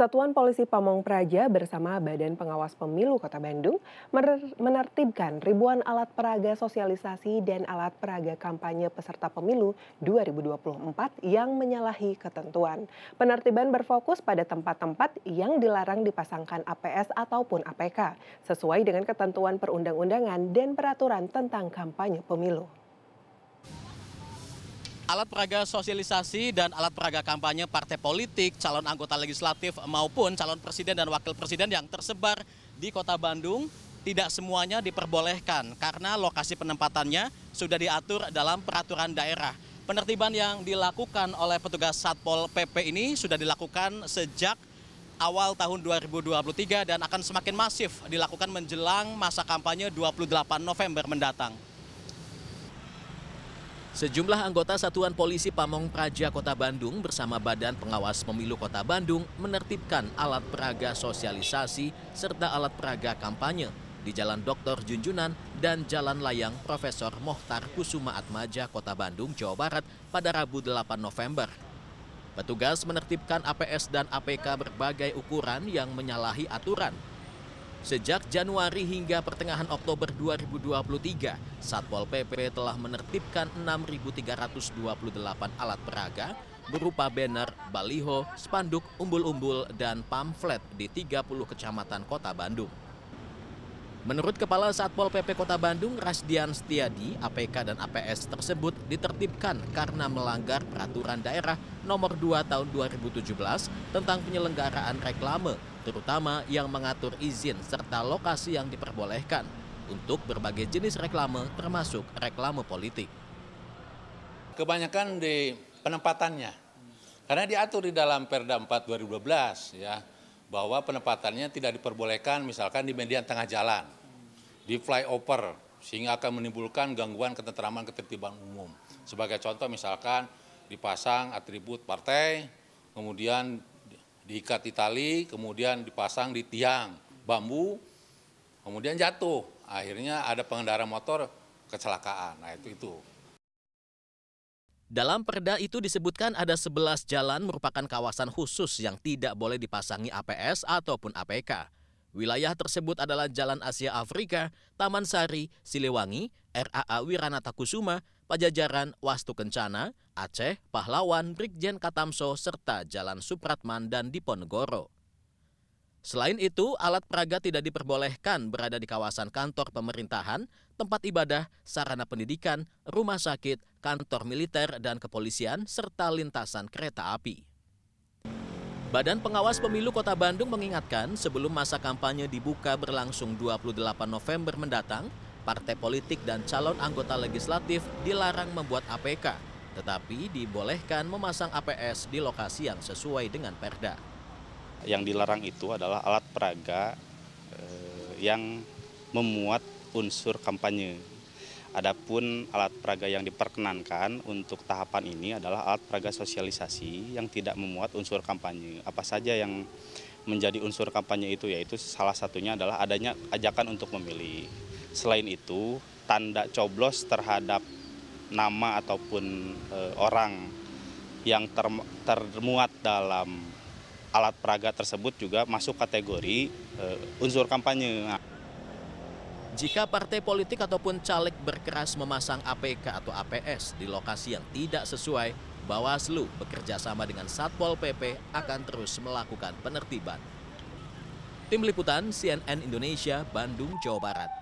Satuan Polisi Pamong Praja bersama Badan Pengawas Pemilu Kota Bandung menertibkan ribuan alat peraga sosialisasi dan alat peraga kampanye peserta pemilu 2024 yang menyalahi ketentuan. Penertiban berfokus pada tempat-tempat yang dilarang dipasangkan APS ataupun APK sesuai dengan ketentuan perundang-undangan dan peraturan tentang kampanye pemilu alat peraga sosialisasi dan alat peraga kampanye partai politik, calon anggota legislatif maupun calon presiden dan wakil presiden yang tersebar di kota Bandung tidak semuanya diperbolehkan karena lokasi penempatannya sudah diatur dalam peraturan daerah. Penertiban yang dilakukan oleh petugas Satpol PP ini sudah dilakukan sejak awal tahun 2023 dan akan semakin masif dilakukan menjelang masa kampanye 28 November mendatang. Sejumlah anggota Satuan Polisi Pamong Praja Kota Bandung bersama Badan Pengawas Pemilu Kota Bandung menertibkan alat peraga sosialisasi serta alat peraga kampanye di Jalan Dr. Junjunan dan Jalan Layang Profesor Mohtar Kusuma Atmaja Kota Bandung, Jawa Barat pada Rabu 8 November. Petugas menertibkan APS dan APK berbagai ukuran yang menyalahi aturan Sejak Januari hingga pertengahan Oktober 2023, Satpol PP telah menertibkan 6.328 alat peraga berupa banner, baliho, spanduk, umbul-umbul, dan pamflet di 30 kecamatan kota Bandung. Menurut Kepala Satpol PP Kota Bandung, Rasdian Setiadi, APK dan APS tersebut ditertibkan karena melanggar peraturan daerah nomor 2 tahun 2017 tentang penyelenggaraan reklame terutama yang mengatur izin serta lokasi yang diperbolehkan untuk berbagai jenis reklame termasuk reklame politik. Kebanyakan di penempatannya, karena diatur di dalam Perda 4 2012 ya, bahwa penempatannya tidak diperbolehkan misalkan di median tengah jalan, di flyover, sehingga akan menimbulkan gangguan ketentraman ketertiban umum. Sebagai contoh misalkan dipasang atribut partai, kemudian diikat di tali, kemudian dipasang di tiang bambu, kemudian jatuh. Akhirnya ada pengendara motor kecelakaan. Nah, itu itu. Dalam perda itu disebutkan ada 11 jalan merupakan kawasan khusus yang tidak boleh dipasangi APS ataupun APK. Wilayah tersebut adalah Jalan Asia Afrika, Taman Sari, Siliwangi, RAA Wiranata Kusuma, Pajajaran, Wastu Kencana, Aceh, Pahlawan, Brigjen Katamso, serta Jalan Supratman dan Diponegoro. Selain itu, alat peraga tidak diperbolehkan berada di kawasan kantor pemerintahan, tempat ibadah, sarana pendidikan, rumah sakit, kantor militer dan kepolisian, serta lintasan kereta api. Badan Pengawas Pemilu Kota Bandung mengingatkan sebelum masa kampanye dibuka berlangsung 28 November mendatang, partai politik dan calon anggota legislatif dilarang membuat APK, tetapi dibolehkan memasang APS di lokasi yang sesuai dengan perda. Yang dilarang itu adalah alat peraga eh, yang memuat unsur kampanye. Adapun alat peraga yang diperkenankan untuk tahapan ini adalah alat peraga sosialisasi yang tidak memuat unsur kampanye. Apa saja yang menjadi unsur kampanye itu yaitu salah satunya adalah adanya ajakan untuk memilih. Selain itu, tanda coblos terhadap nama ataupun e, orang yang ter, termuat dalam alat peraga tersebut juga masuk kategori e, unsur kampanye. Jika partai politik ataupun caleg berkeras memasang APK atau APS di lokasi yang tidak sesuai Bawaslu bekerja sama dengan Satpol PP akan terus melakukan penertiban. Tim Liputan CNN Indonesia, Bandung, Jawa Barat.